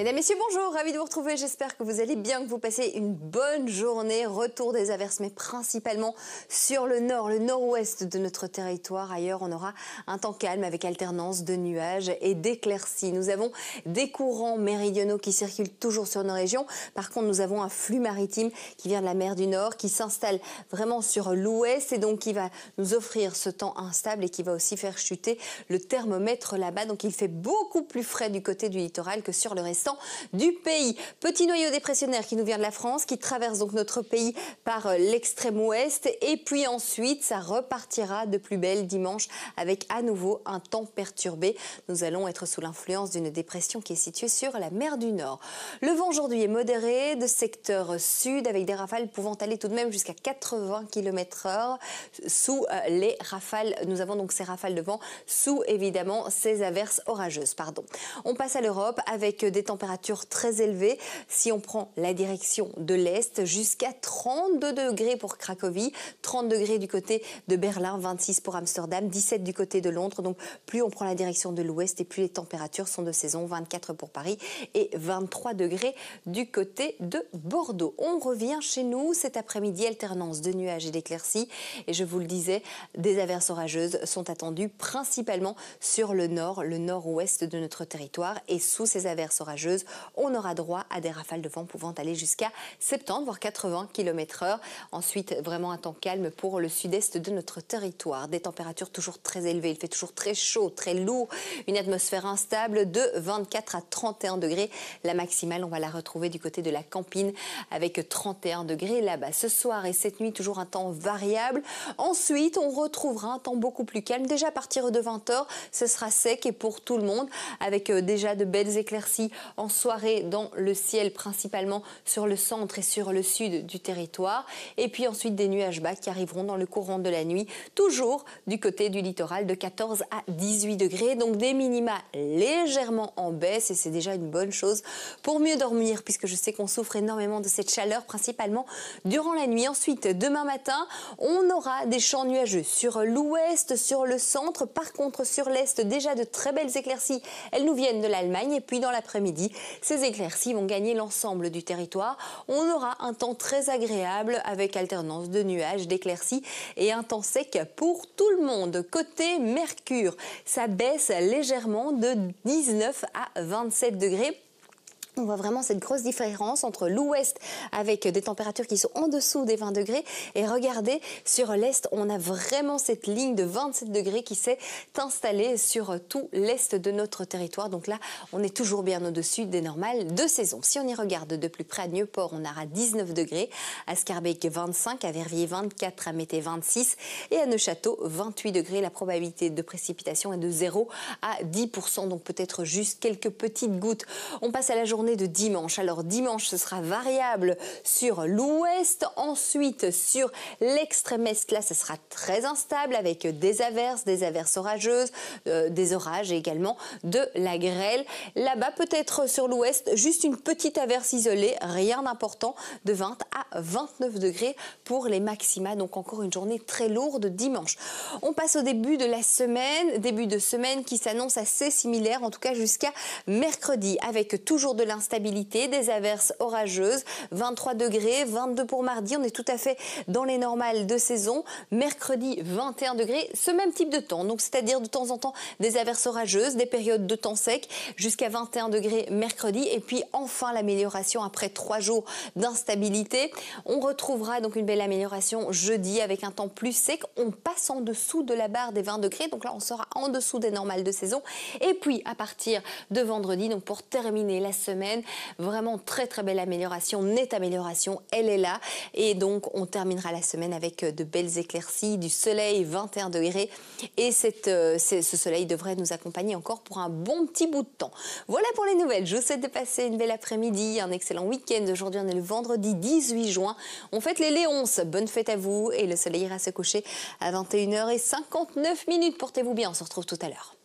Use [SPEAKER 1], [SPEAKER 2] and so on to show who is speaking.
[SPEAKER 1] Mesdames, Messieurs, bonjour, ravi de vous retrouver. J'espère que vous allez bien, que vous passez une bonne journée. Retour des averses, mais principalement sur le nord, le nord-ouest de notre territoire. Ailleurs, on aura un temps calme avec alternance de nuages et d'éclaircies. Nous avons des courants méridionaux qui circulent toujours sur nos régions. Par contre, nous avons un flux maritime qui vient de la mer du Nord, qui s'installe vraiment sur l'ouest et donc qui va nous offrir ce temps instable et qui va aussi faire chuter le thermomètre là-bas. Donc, il fait beaucoup plus frais du côté du littoral que sur le restant du pays. Petit noyau dépressionnaire qui nous vient de la France, qui traverse donc notre pays par euh, l'extrême ouest. Et puis ensuite, ça repartira de plus belle dimanche avec à nouveau un temps perturbé. Nous allons être sous l'influence d'une dépression qui est située sur la mer du Nord. Le vent aujourd'hui est modéré de secteur sud avec des rafales pouvant aller tout de même jusqu'à 80 km/h sous euh, les rafales. Nous avons donc ces rafales de vent sous évidemment ces averses orageuses. Pardon. On passe à l'Europe avec des températures très élevée. Si on prend la direction de l'Est, jusqu'à 32 degrés pour Cracovie, 30 degrés du côté de Berlin, 26 pour Amsterdam, 17 du côté de Londres. Donc plus on prend la direction de l'Ouest et plus les températures sont de saison, 24 pour Paris et 23 degrés du côté de Bordeaux. On revient chez nous cet après-midi, alternance de nuages et d'éclaircies. Et je vous le disais, des averses orageuses sont attendues principalement sur le nord, le nord-ouest de notre territoire. Et sous ces averses orageuses, on aura droit à des rafales de vent pouvant aller jusqu'à 70 voire 80 km/h. Ensuite, vraiment un temps calme pour le sud-est de notre territoire. Des températures toujours très élevées, il fait toujours très chaud, très lourd, une atmosphère instable de 24 à 31 degrés. La maximale, on va la retrouver du côté de la Campine avec 31 degrés là-bas. Ce soir et cette nuit, toujours un temps variable. Ensuite, on retrouvera un temps beaucoup plus calme. Déjà à partir de 20h, ce sera sec et pour tout le monde avec euh, déjà de belles éclaircies en soirée dans le ciel, principalement sur le centre et sur le sud du territoire. Et puis ensuite des nuages bas qui arriveront dans le courant de la nuit, toujours du côté du littoral de 14 à 18 degrés. Donc des minima légèrement en baisse et c'est déjà une bonne chose pour mieux dormir puisque je sais qu'on souffre énormément de cette chaleur, principalement durant la nuit. Ensuite, demain matin, on aura des champs nuageux sur l'ouest, sur le centre. Par contre, sur l'est, déjà de très belles éclaircies. Elles nous viennent de l'Allemagne et puis dans l'après-midi, ces éclaircies vont gagner l'ensemble du territoire. On aura un temps très agréable avec alternance de nuages, d'éclaircies et un temps sec pour tout le monde. Côté Mercure, ça baisse légèrement de 19 à 27 degrés. On voit vraiment cette grosse différence entre l'ouest avec des températures qui sont en dessous des 20 degrés et regardez sur l'est, on a vraiment cette ligne de 27 degrés qui s'est installée sur tout l'est de notre territoire. Donc là, on est toujours bien au-dessus des normales de saison. Si on y regarde de plus près à Nieuport, on aura 19 degrés, à Scarbeck 25, à Verviers 24, à Mété 26 et à Neuchâteau 28 degrés. La probabilité de précipitation est de 0 à 10 donc peut-être juste quelques petites gouttes. On passe à la journée de dimanche. Alors dimanche, ce sera variable sur l'ouest, ensuite sur l'extrême est. Là, ce sera très instable avec des averses, des averses orageuses, euh, des orages et également de la grêle. Là-bas, peut-être sur l'ouest, juste une petite averse isolée, rien d'important, de 20 à 29 degrés pour les maxima. Donc encore une journée très lourde dimanche. On passe au début de la semaine, début de semaine qui s'annonce assez similaire, en tout cas jusqu'à mercredi, avec toujours de la instabilité, des averses orageuses, 23 degrés, 22 pour mardi, on est tout à fait dans les normales de saison. Mercredi, 21 degrés, ce même type de temps, donc c'est-à-dire de temps en temps des averses orageuses, des périodes de temps sec, jusqu'à 21 degrés mercredi, et puis enfin l'amélioration après trois jours d'instabilité. On retrouvera donc une belle amélioration jeudi avec un temps plus sec. On passe en dessous de la barre des 20 degrés, donc là on sera en dessous des normales de saison. Et puis à partir de vendredi, donc pour terminer la semaine, Vraiment très très belle amélioration, nette amélioration, elle est là. Et donc on terminera la semaine avec euh, de belles éclaircies, du soleil, 21 degrés. Et euh, ce soleil devrait nous accompagner encore pour un bon petit bout de temps. Voilà pour les nouvelles. Je vous souhaite de passer une belle après-midi, un excellent week-end. Aujourd'hui on est le vendredi 18 juin. On fête les Léons, Bonne fête à vous et le soleil ira se coucher à 21h59 Portez-vous bien, on se retrouve tout à l'heure.